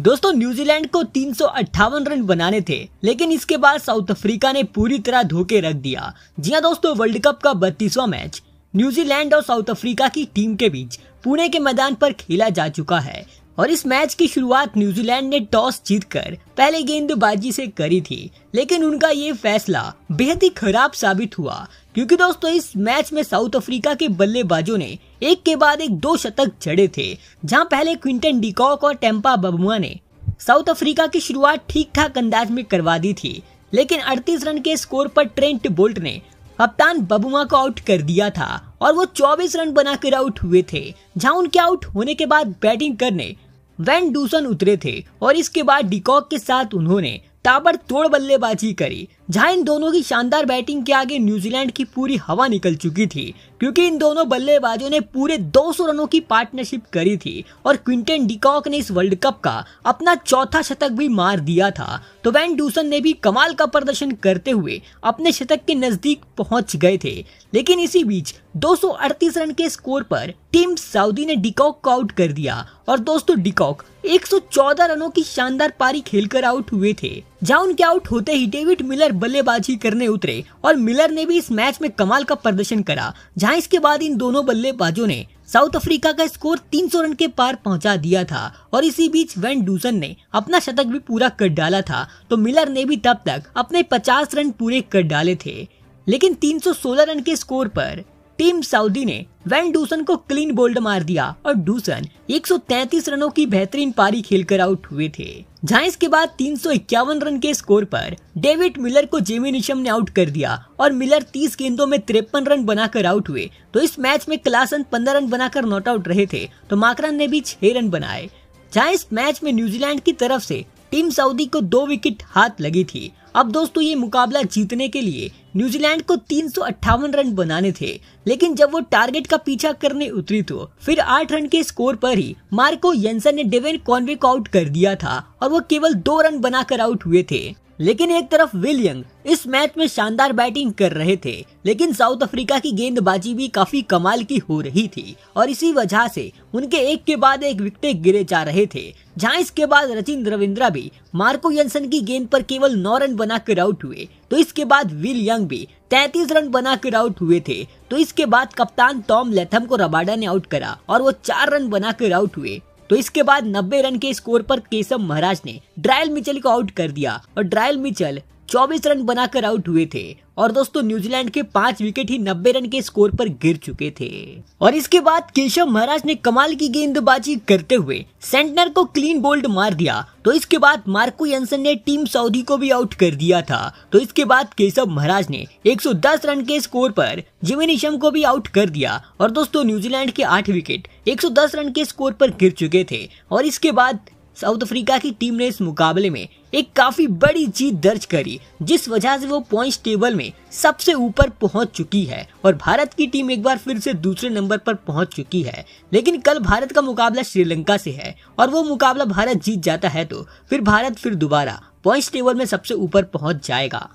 दोस्तों न्यूजीलैंड को तीन रन बनाने थे लेकिन इसके बाद साउथ अफ्रीका ने पूरी तरह धोखे रख दिया जी हाँ दोस्तों वर्ल्ड कप का बत्तीसवा मैच न्यूजीलैंड और साउथ अफ्रीका की टीम के बीच पुणे के मैदान पर खेला जा चुका है और इस मैच की शुरुआत न्यूजीलैंड ने टॉस जीतकर पहले गेंदबाजी से करी थी लेकिन उनका ये फैसला बेहद ही खराब साबित हुआ क्योंकि दोस्तों इस मैच में साउथ अफ्रीका के बल्लेबाजों ने एक के बाद एक दो शतक जड़े थे जहां पहले क्विंटन डिकॉक और टेम्पा बबुआ ने साउथ अफ्रीका की शुरुआत ठीक ठाक अंदाज में करवा दी थी लेकिन अड़तीस रन के स्कोर पर ट्रेंट बोल्ट ने कप्तान बबुआ को आउट कर दिया था और वो 24 रन बनाकर आउट हुए थे जहां उनके आउट होने के बाद बैटिंग करने वैन डूसन उतरे थे और इसके बाद डिकॉक के साथ उन्होंने ताबड़तोड़ बल्लेबाजी करी जहां इन दोनों की शानदार बैटिंग के आगे न्यूजीलैंड की पूरी हवा निकल चुकी थी क्योंकि इन दोनों बल्लेबाजों ने पूरे 200 रनों की पार्टनरशिप करी थी और क्विंटन डिकॉक ने इस वर्ल्ड कप का अपना चौथा शतक भी मार दिया था तो वैन डूसन ने भी कमाल का प्रदर्शन करते हुए अपने शतक के नजदीक पहुंच गए थे लेकिन इसी बीच 238 रन के स्कोर पर टीम साउदी ने डिकॉक को आउट कर दिया और दोस्तों डिकॉक 114 रनों की शानदार पारी खेलकर आउट हुए थे जहां के आउट होते ही डेविड मिलर बल्लेबाजी करने उतरे और मिलर ने भी इस मैच में कमाल का प्रदर्शन करा जहां इसके बाद इन दोनों बल्लेबाजों ने साउथ अफ्रीका का स्कोर 300 रन के पार पहुंचा दिया था और इसी बीच वेन डूसन ने अपना शतक भी पूरा कर डाला था तो मिलर ने भी तब तक अपने पचास रन पूरे कर डाले थे लेकिन 316 रन के स्कोर पर टीम सऊदी ने वैन डूसन को क्लीन बोल्ड मार दिया और डूसन 133 रनों की बेहतरीन पारी खेलकर आउट हुए थे जहां इसके बाद तीन रन के स्कोर पर डेविड मिलर को जेमी निशम ने आउट कर दिया और मिलर 30 गेंदों में तिरपन रन बनाकर आउट हुए तो इस मैच में क्लासन 15 रन बनाकर नॉट आउट रहे थे तो माकरन ने भी छह रन बनाए जहाँ इस मैच में न्यूजीलैंड की तरफ ऐसी टीम सऊदी को दो विकेट हाथ लगी थी अब दोस्तों ये मुकाबला जीतने के लिए न्यूजीलैंड को तीन रन बनाने थे लेकिन जब वो टारगेट का पीछा करने उतरी तो फिर आठ रन के स्कोर पर ही मार्को येंसन ने डेविन कॉन्वे को आउट कर दिया था और वो केवल दो रन बनाकर आउट हुए थे लेकिन एक तरफ विलियंग इस मैच में शानदार बैटिंग कर रहे थे लेकिन साउथ अफ्रीका की गेंदबाजी भी काफी कमाल की हो रही थी और इसी वजह से उनके एक के बाद एक विकेट गिरे जा रहे थे जहां इसके बाद रचिन रविंद्रा भी मार्को यंसन की गेंद पर केवल नौ रन बनाकर आउट हुए तो इसके बाद विल यंग भी 33 रन बनाकर आउट हुए थे तो इसके बाद कप्तान टॉम लेथम को रबाडा ने आउट करा और वो चार रन बनाकर आउट हुए तो इसके बाद 90 रन के स्कोर पर केशव महाराज ने ड्रायल मिचल को आउट कर दिया और ड्रायल मिचल 24 रन बनाकर आउट हुए थे और दोस्तों न्यूजीलैंड के पांच विकेट ही 90 रन के स्कोर पर गिर चुके थे और इसके बाद केशव महाराज ने कमाल की गेंदबाजी करते हुए सेंटनर को क्लीन बोल्ड मार दिया तो इसके बाद मार्को यंसन ने टीम सऊदी को भी आउट कर दिया था तो इसके बाद केशव महाराज ने 110 रन के स्कोर पर जिमी निशम को भी आउट कर दिया और दोस्तों न्यूजीलैंड के आठ विकेट एक रन के स्कोर पर गिर चुके थे और इसके बाद साउथ अफ्रीका की टीम ने इस मुकाबले में एक काफी बड़ी जीत दर्ज करी जिस वजह से वो पॉइंट्स टेबल में सबसे ऊपर पहुंच चुकी है और भारत की टीम एक बार फिर से दूसरे नंबर पर पहुंच चुकी है लेकिन कल भारत का मुकाबला श्रीलंका से है और वो मुकाबला भारत जीत जाता है तो फिर भारत फिर दोबारा पॉइंट्स टेबल में सबसे ऊपर पहुँच जाएगा